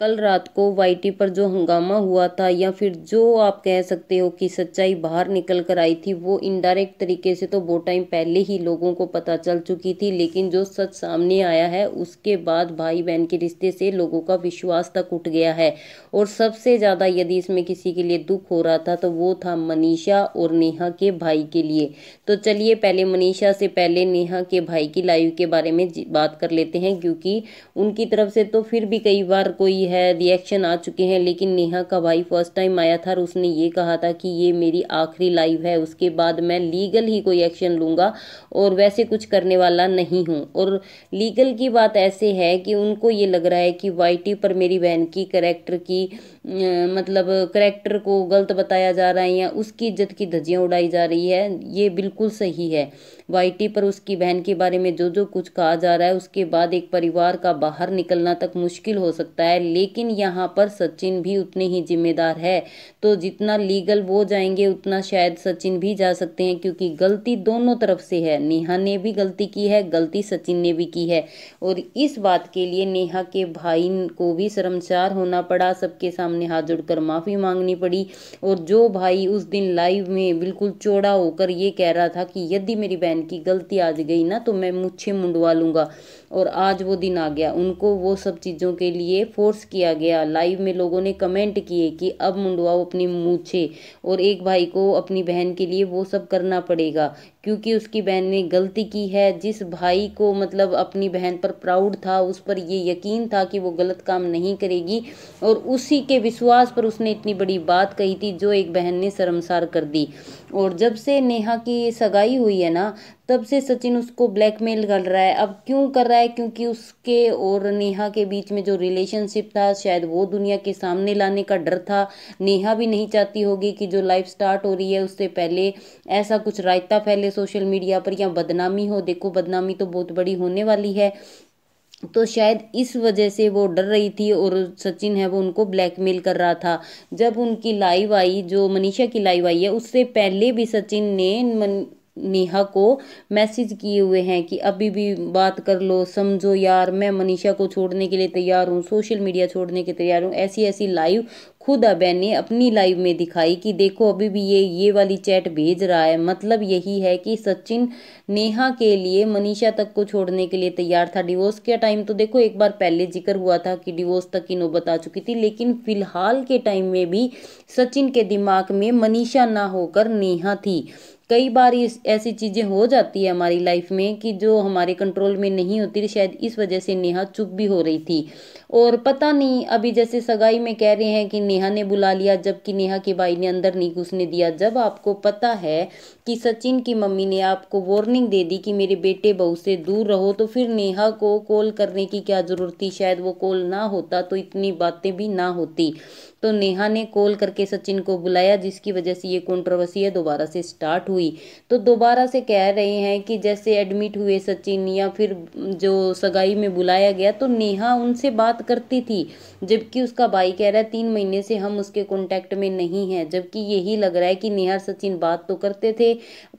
कल रात को वाईटी पर जो हंगामा हुआ था या फिर जो आप कह सकते हो कि सच्चाई बाहर निकल कर आई थी वो इनडायरेक्ट तरीके से तो वो टाइम पहले ही लोगों को पता चल चुकी थी लेकिन जो सच सामने आया है उसके बाद भाई बहन के रिश्ते से लोगों का विश्वास तक उठ गया है और सबसे ज़्यादा यदि इसमें किसी के लिए दुख हो रहा था तो वो था मनीषा और नेहा के भाई के लिए तो चलिए पहले मनीषा से पहले नेहा के भाई की लाइव के बारे में बात कर लेते हैं क्योंकि उनकी तरफ से तो फिर भी कई बार कोई है रिएक्शन आ चुके हैं लेकिन नेहा का भाई फर्स्ट टाइम आया था और उसने ये कहा था कि ये मेरी आखिरी लाइव है उसके बाद मैं लीगल ही कोई एक्शन लूँगा और वैसे कुछ करने वाला नहीं हूँ और लीगल की बात ऐसे है कि उनको ये लग रहा है कि वाई पर मेरी बहन की करेक्टर की अं, मतलब करेक्टर को गलत बताया जा रहा है या उसकी इज्जत की धज्जियाँ उड़ाई जा रही है ये बिल्कुल सही है वाईटी पर उसकी बहन के बारे में जो जो कुछ कहा जा रहा है उसके बाद एक परिवार का बाहर निकलना तक मुश्किल हो सकता है लेकिन यहाँ पर सचिन भी उतने ही जिम्मेदार है तो जितना लीगल वो जाएंगे उतना शायद सचिन भी जा सकते हैं क्योंकि गलती दोनों तरफ से है नेहा ने भी गलती की है गलती सचिन ने भी की है और इस बात के लिए नेहा के भाई को भी शर्मसार होना पड़ा सबके सामने हाथ जोड़कर माफ़ी मांगनी पड़ी और जो भाई उस दिन लाइव में बिल्कुल चौड़ा होकर ये कह रहा था कि यदि मेरी बहन बहन की गलती आज गई ना तो मैं मुझे मुंडवा लूंगा और आज वो दिन आ गया उनको वो सब चीज़ों के लिए फोर्स किया गया लाइव में लोगों ने कमेंट किए कि अब मुंडवाओ अपनी मूछे और एक भाई को अपनी बहन के लिए वो सब करना पड़ेगा क्योंकि उसकी बहन ने गलती की है जिस भाई को मतलब अपनी बहन पर प्राउड था उस पर ये यकीन था कि वो गलत काम नहीं करेगी और उसी के विश्वास पर उसने इतनी बड़ी बात कही थी जो एक बहन ने शर्मसार कर दी और जब से नेहा की सगाई हुई है ना तब से सचिन उसको ब्लैकमेल कर रहा है अब क्यों कर रहा है क्योंकि उसके और नेहा के बीच में जो रिलेशनशिप था शायद वो दुनिया के सामने लाने का डर था नेहा भी नहीं चाहती होगी कि जो लाइफ स्टार्ट हो रही है उससे पहले ऐसा कुछ रायता फैले सोशल मीडिया पर या बदनामी हो देखो बदनामी तो बहुत बड़ी होने वाली है तो शायद इस वजह से वो डर रही थी और सचिन है वो उनको ब्लैकमेल कर रहा था जब उनकी लाइव आई जो मनीषा की लाइव आई है उससे पहले भी सचिन ने मन नेहा को मैसेज किए हुए हैं कि अभी भी बात कर लो समझो यार मैं मनीषा को छोड़ने के लिए तैयार हूँ सोशल मीडिया छोड़ने के तैयार हूँ ऐसी ऐसी लाइव खुद अबैन ने अपनी लाइव में दिखाई कि देखो अभी भी ये ये वाली चैट भेज रहा है मतलब यही है कि सचिन नेहा के लिए मनीषा तक को छोड़ने के लिए तैयार था डिवोर्स के टाइम तो देखो एक बार पहले जिक्र हुआ था कि डिवोर्स तक की नौबत आ चुकी थी लेकिन फिलहाल के टाइम में भी सचिन के दिमाग में मनीषा ना होकर नेहा थी कई बार इस ऐसी चीज़ें हो जाती है हमारी लाइफ में कि जो हमारे कंट्रोल में नहीं होती तो शायद इस वजह से नेहा चुप भी हो रही थी और पता नहीं अभी जैसे सगाई में कह रहे हैं कि नेहा ने बुला लिया जबकि नेहा के भाई ने अंदर नहीं घुसने दिया जब आपको पता है कि सचिन की मम्मी ने आपको वार्निंग दे दी कि मेरे बेटे बहू से दूर रहो तो फिर नेहा को कॉल करने की क्या ज़रूरत थी शायद वो कॉल ना होता तो इतनी बातें भी ना होती तो नेहा ने कॉल करके सचिन को बुलाया जिसकी वजह से ये कॉन्ट्रोवर्सी है दोबारा से स्टार्ट हुई तो दोबारा से कह रहे हैं कि जैसे एडमिट हुए सचिन या फिर जो सगाई में बुलाया गया तो नेहा उनसे बात करती थी जबकि उसका भाई कह रहा है तीन महीने से हम उसके कॉन्टैक्ट में नहीं हैं जबकि यही लग रहा है कि नेहा सचिन बात तो करते थे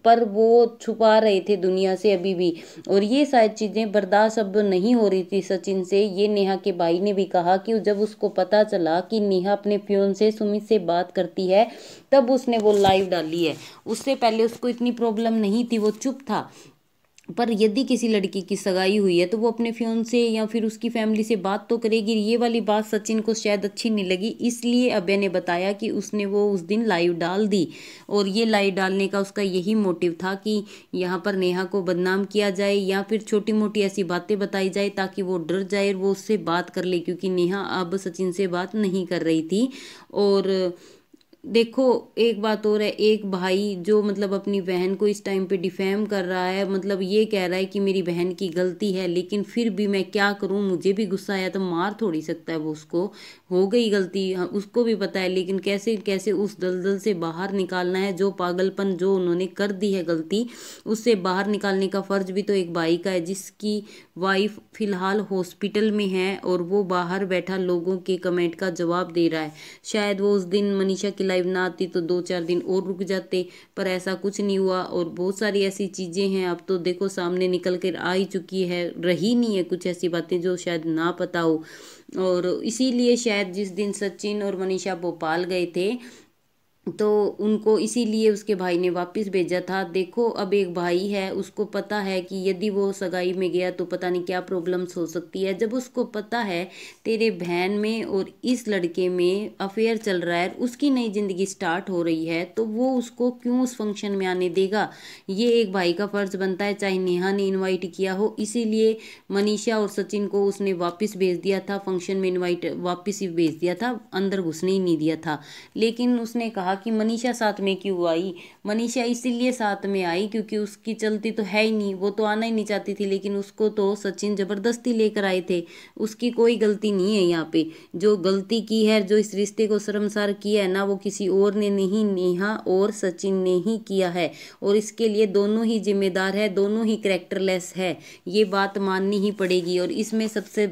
पर वो छुपा रहे थे दुनिया से अभी भी और ये सारी चीज़ें बर्दाश्त अब नहीं हो रही थी सचिन से ये नेहा के भाई ने भी कहा कि जब उसको पता चला कि नेहा अपने प्यून से सुमित से बात करती है तब उसने वो लाइव डाली है उससे पहले उसको इतनी प्रॉब्लम नहीं थी वो चुप था पर यदि किसी लड़की की सगाई हुई है तो वो अपने फ्यून से या फिर उसकी फैमिली से बात तो करेगी ये वाली बात सचिन को शायद अच्छी नहीं लगी इसलिए अभय ने बताया कि उसने वो उस दिन लाइव डाल दी और ये लाइव डालने का उसका यही मोटिव था कि यहाँ पर नेहा को बदनाम किया जाए या फिर छोटी मोटी ऐसी बातें बताई जाए ताकि वो डर जाए और वो उससे बात कर ले क्योंकि नेहा अब सचिन से बात नहीं कर रही थी और देखो एक बात और है एक भाई जो मतलब अपनी बहन को इस टाइम पे डिफेम कर रहा है मतलब ये कह रहा है कि मेरी बहन की गलती है लेकिन फिर भी मैं क्या करूँ मुझे भी गुस्सा आया तो मार थोड़ी सकता है वो उसको हो गई गलती हाँ, उसको भी पता है लेकिन कैसे कैसे उस दलदल से बाहर निकालना है जो पागलपन जो उन्होंने कर दी है गलती उससे बाहर निकालने का फ़र्ज भी तो एक भाई का है जिसकी वाइफ फ़िलहाल हॉस्पिटल में है और वो बाहर बैठा लोगों के कमेंट का जवाब दे रहा है शायद वो उस दिन मनीषा के लाइव ना आती तो दो चार दिन और रुक जाते पर ऐसा कुछ नहीं हुआ और बहुत सारी ऐसी चीज़ें हैं अब तो देखो सामने निकल कर आ ही चुकी है रही नहीं है कुछ ऐसी बातें जो शायद ना पता हो और इसीलिए शायद जिस दिन सचिन और मनीषा भोपाल गए थे तो उनको इसीलिए उसके भाई ने वापस भेजा था देखो अब एक भाई है उसको पता है कि यदि वो सगाई में गया तो पता नहीं क्या प्रॉब्लम्स हो सकती है जब उसको पता है तेरे बहन में और इस लड़के में अफेयर चल रहा है उसकी नई ज़िंदगी स्टार्ट हो रही है तो वो उसको क्यों उस फंक्शन में आने देगा ये एक भाई का फ़र्ज़ बनता है चाहे नेहा ने इन्वाइट किया हो इसीलिए मनीषा और सचिन को उसने वापस भेज दिया था फंक्शन में इन्वाइट वापस ही भेज दिया था अंदर घुसने ही नहीं दिया था लेकिन उसने कहा कि मनीषा साथ में क्यों आई मनीषा इसीलिए साथ में आई क्योंकि उसकी चलती तो है ही नहीं वो तो आना ही नहीं चाहती थी लेकिन उसको तो सचिन ज़बरदस्ती लेकर आए थे उसकी कोई गलती नहीं है यहाँ पे जो गलती की है जो इस रिश्ते को शर्मसार किया है ना वो किसी और ने नहीं नेहा और सचिन ने ही किया है और इसके लिए दोनों ही जिम्मेदार है दोनों ही करेक्टरलेस है ये बात माननी ही पड़ेगी और इसमें सबसे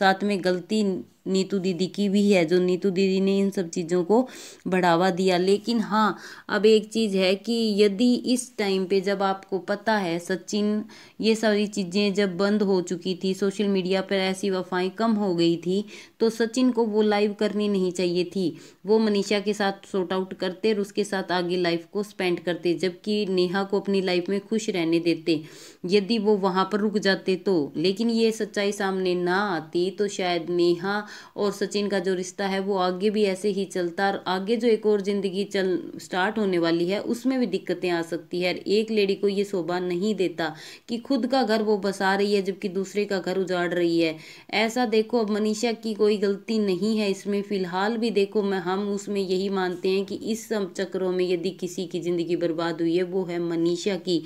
साथ में गलती नीतू दीदी की भी है जो नीतू दीदी ने इन सब चीज़ों को बढ़ावा दिया लेकिन हाँ अब एक चीज़ है कि यदि इस टाइम पे जब आपको पता है सचिन ये सारी चीज़ें जब बंद हो चुकी थी सोशल मीडिया पर ऐसी वफाएँ कम हो गई थी तो सचिन को वो लाइव करनी नहीं चाहिए थी वो मनीषा के साथ सॉर्ट आउट करते और उसके साथ आगे लाइफ को स्पेंड करते जबकि नेहा को अपनी लाइफ में खुश रहने देते यदि वो वहाँ पर रुक जाते तो लेकिन ये सच्चाई सामने ना आती तो शायद नेहा और सचिन का जो रिश्ता है वो आगे भी ऐसे ही चलता और आगे जो एक और ज़िंदगी चल स्टार्ट होने वाली है उसमें भी दिक्कतें आ सकती है एक लेडी को ये शोभा नहीं देता कि खुद का घर वो बसा रही है जबकि दूसरे का घर उजाड़ रही है ऐसा देखो अब मनीषा की कोई गलती नहीं है इसमें फ़िलहाल भी देखो मैं हम उसमें यही मानते हैं कि इस सब चक्रों में यदि किसी की ज़िंदगी बर्बाद हुई है वो है मनीषा की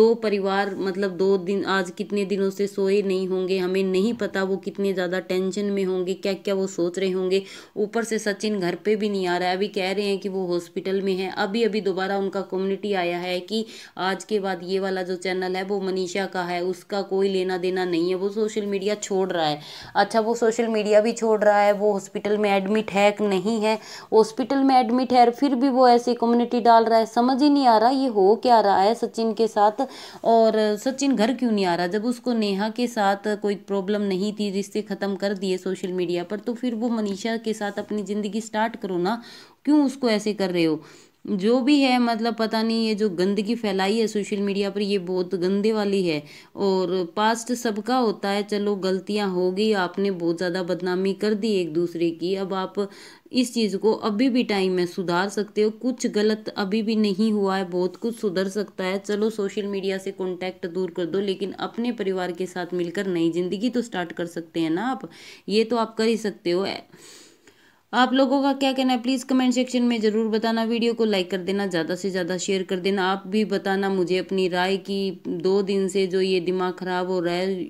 दो परिवार मतलब दो दिन आज कितने दिनों से सोए नहीं होंगे हमें नहीं पता वो कितने ज़्यादा टेंशन में होंगे क्या क्या वो सोच रहे होंगे ऊपर से सचिन घर पे भी नहीं आ रहा है अभी कह रहे हैं कि वो हॉस्पिटल में है अभी अभी दोबारा उनका कम्युनिटी आया है कि आज के बाद ये वाला जो चैनल है वो मनीषा का है उसका कोई लेना देना नहीं है वो सोशल मीडिया छोड़ रहा है अच्छा वो सोशल मीडिया भी छोड़ रहा है वो हॉस्पिटल में एडमिट है कि नहीं है हॉस्पिटल में एडमिट है फिर भी वो ऐसी कम्युनिटी डाल रहा है समझ ही नहीं आ रहा ये हो क्या रहा है सचिन के साथ और सचिन घर क्यों नहीं आ रहा जब उसको नेहा के साथ कोई प्रॉब्लम नहीं थी रिश्ते ख़त्म कर दिए सोशल मीडिया दिया पर तो फिर वो मनीषा के साथ अपनी ज़िंदगी स्टार्ट करो ना क्यों उसको ऐसे कर रहे हो जो भी है मतलब पता नहीं ये जो गंदगी फैलाई है सोशल मीडिया पर ये बहुत गंदे वाली है और पास्ट सबका होता है चलो गलतियां हो गई आपने बहुत ज़्यादा बदनामी कर दी एक दूसरे की अब आप इस चीज़ को अभी भी टाइम में सुधार सकते हो कुछ गलत अभी भी नहीं हुआ है बहुत कुछ सुधर सकता है चलो सोशल मीडिया से कॉन्टैक्ट दूर कर दो लेकिन अपने परिवार के साथ मिलकर नई ज़िंदगी तो स्टार्ट कर सकते हैं ना आप ये तो आप कर ही सकते हो आप लोगों का क्या कहना है प्लीज़ कमेंट सेक्शन में ज़रूर बताना वीडियो को लाइक कर देना ज़्यादा से ज़्यादा शेयर कर देना आप भी बताना मुझे अपनी राय की दो दिन से जो ये दिमाग ख़राब हो रहा है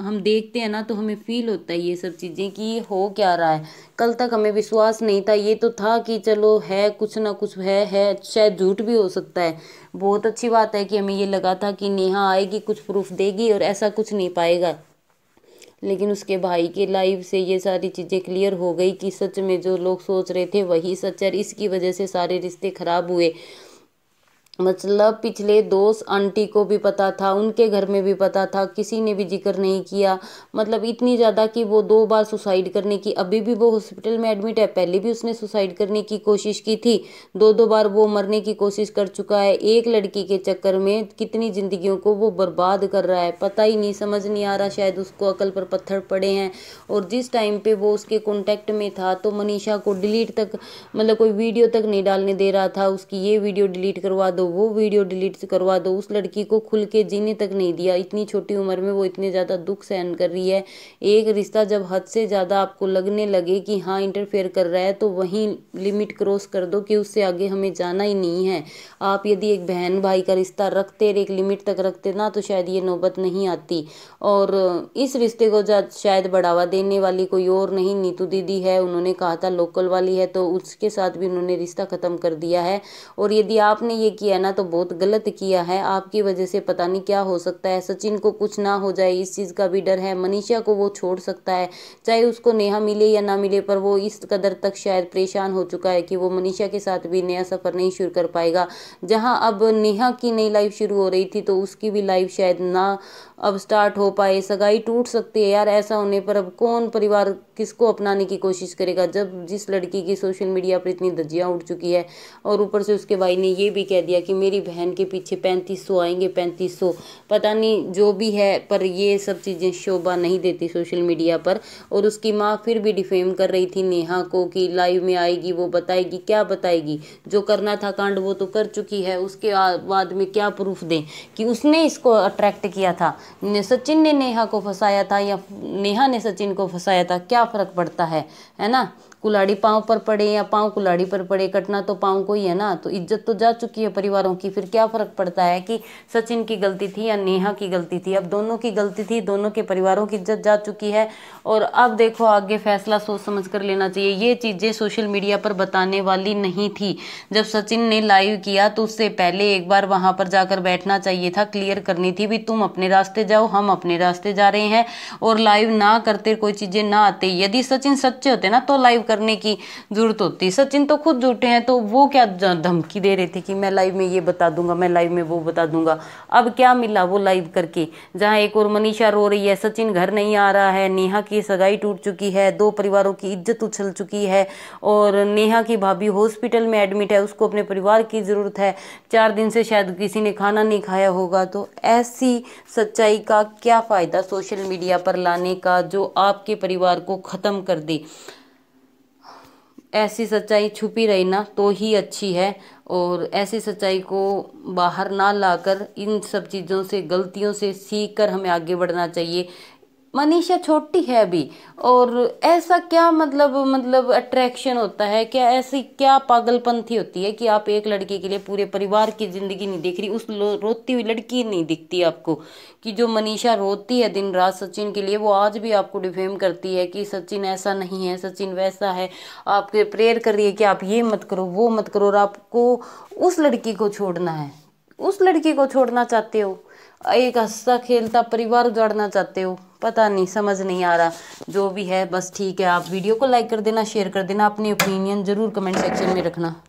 हम देखते हैं ना तो हमें फील होता है ये सब चीज़ें कि ये हो क्या रहा है कल तक हमें विश्वास नहीं था ये तो था कि चलो है कुछ ना कुछ है है शायद झूठ भी हो सकता है बहुत अच्छी बात है कि हमें ये लगा था कि नेहा आएगी कुछ प्रूफ देगी और ऐसा कुछ नहीं पाएगा लेकिन उसके भाई के लाइव से ये सारी चीज़ें क्लियर हो गई कि सच में जो लोग सोच रहे थे वही सच है इसकी वजह से सारे रिश्ते ख़राब हुए मतलब पिछले दोस्त आंटी को भी पता था उनके घर में भी पता था किसी ने भी जिक्र नहीं किया मतलब इतनी ज़्यादा कि वो दो बार सुसाइड करने की अभी भी वो हॉस्पिटल में एडमिट है पहले भी उसने सुसाइड करने की कोशिश की थी दो दो बार वो मरने की कोशिश कर चुका है एक लड़की के चक्कर में कितनी ज़िंदगियों को वो बर्बाद कर रहा है पता ही नहीं समझ नहीं आ रहा शायद उसको अकल पर पत्थर पड़े हैं और जिस टाइम पर वो उसके कॉन्टैक्ट में था तो मनीषा को डिलीट तक मतलब कोई वीडियो तक नहीं डालने दे रहा था उसकी ये वीडियो डिलीट करवा दो दो वो वीडियो डिलीट करवा दो उस लड़की को खुल के जीने तक नहीं दिया इतनी छोटी उम्र में वो इतने ज़्यादा दुख सहन कर रही है एक रिश्ता जब हद से ज़्यादा आपको लगने लगे कि हाँ इंटरफेयर कर रहा है तो वहीं लिमिट क्रॉस कर दो कि उससे आगे हमें जाना ही नहीं है आप यदि एक बहन भाई का रिश्ता रखते एक लिमिट तक रखते ना तो शायद ये नौबत नहीं आती और इस रिश्ते को शायद बढ़ावा देने वाली कोई और नहीं नीतू दीदी है उन्होंने कहा था लोकल वाली है तो उसके साथ भी उन्होंने रिश्ता ख़त्म कर दिया है और यदि आपने ये किया किया ना तो बहुत गलत किया है आपकी वजह से पता नहीं क्या हो सकता है सचिन को कुछ ना हो जाए इस चीज़ का भी डर है मनीषा को वो छोड़ सकता है चाहे उसको नेहा मिले या ना मिले पर वो इस कदर तक शायद परेशान हो चुका है कि वो मनीषा के साथ भी नया सफ़र नहीं शुरू कर पाएगा जहाँ अब नेहा की नई लाइफ शुरू हो रही थी तो उसकी भी लाइफ शायद ना अब स्टार्ट हो पाए सगाई टूट सकती है यार ऐसा होने पर अब कौन परिवार किसको अपनाने की कोशिश करेगा जब जिस लड़की की सोशल मीडिया पर इतनी धज्जियाँ उठ चुकी है और ऊपर से उसके भाई ने ये भी कह दिया कि मेरी बहन के पीछे पैंतीस सौ आएंगे पैंतीस सौ पता नहीं जो भी है पर ये सब चीज़ें शोभा नहीं देती सोशल मीडिया पर और उसकी माँ फिर भी डिफेम कर रही थी नेहा को कि लाइव में आएगी वो बताएगी क्या बताएगी जो करना था कांड वो तो कर चुकी है उसके बाद में क्या प्रूफ दें कि उसने इसको अट्रैक्ट किया था सचिन ने नेहा को फंसाया था या नेहा ने सचिन को फंसाया था क्या फ़र्क पड़ता है है ना कुलाड़ी पाँव पर पड़े या पाँव कुलाड़ी पर पड़े कटना तो पाँव को ही है ना तो इज्जत तो जा चुकी है परिवारों की फिर क्या फ़र्क पड़ता है कि सचिन की गलती थी या नेहा की गलती थी अब दोनों की गलती थी दोनों के परिवारों की इज्जत जा चुकी है और अब देखो आगे फैसला सोच समझ कर लेना चाहिए ये चीज़ें सोशल मीडिया पर बताने वाली नहीं थी जब सचिन ने लाइव किया तो उससे पहले एक बार वहाँ पर जाकर बैठना चाहिए था क्लियर करनी थी भी तुम अपने रास्ते जाओ हम अपने रास्ते जा रहे हैं और लाइव ना करते कोई चीज़ें ना आते यदि सचिन सच्चे होते ना तो लाइव करने की ज़रूरत होती सचिन तो खुद झूठे हैं तो वो क्या धमकी दे रहे थे कि मैं लाइव में ये बता दूंगा मैं लाइव में वो बता दूंगा अब क्या मिला वो लाइव करके जहाँ एक और मनीषा रो रही है सचिन घर नहीं आ रहा है नेहा की सगाई टूट चुकी है दो परिवारों की इज्जत उछल चुकी है और नेहा की भाभी हॉस्पिटल में एडमिट है उसको अपने परिवार की ज़रूरत है चार दिन से शायद किसी ने खाना नहीं खाया होगा तो ऐसी सच्चाई का क्या फ़ायदा सोशल मीडिया पर लाने का जो आपके परिवार को ख़त्म कर दे ऐसी सच्चाई छुपी रही ना तो ही अच्छी है और ऐसी सच्चाई को बाहर ना लाकर इन सब चीज़ों से गलतियों से सीख कर हमें आगे बढ़ना चाहिए मनीषा छोटी है अभी और ऐसा क्या मतलब मतलब अट्रैक्शन होता है क्या ऐसी क्या पागलपंथी होती है कि आप एक लड़के के लिए पूरे परिवार की ज़िंदगी नहीं देख रही उस रोती हुई लड़की नहीं दिखती आपको कि जो मनीषा रोती है दिन रात सचिन के लिए वो आज भी आपको डिफेम करती है कि सचिन ऐसा नहीं है सचिन वैसा है आपके प्रेयर कर रही है कि आप ये मत करो वो मत करो और आपको उस लड़की को छोड़ना है उस लड़की को छोड़ना चाहते हो एक हंसता खेलता परिवार उजाड़ना चाहते हो पता नहीं समझ नहीं आ रहा जो भी है बस ठीक है आप वीडियो को लाइक कर देना शेयर कर देना अपनी ओपिनियन ज़रूर कमेंट सेक्शन में रखना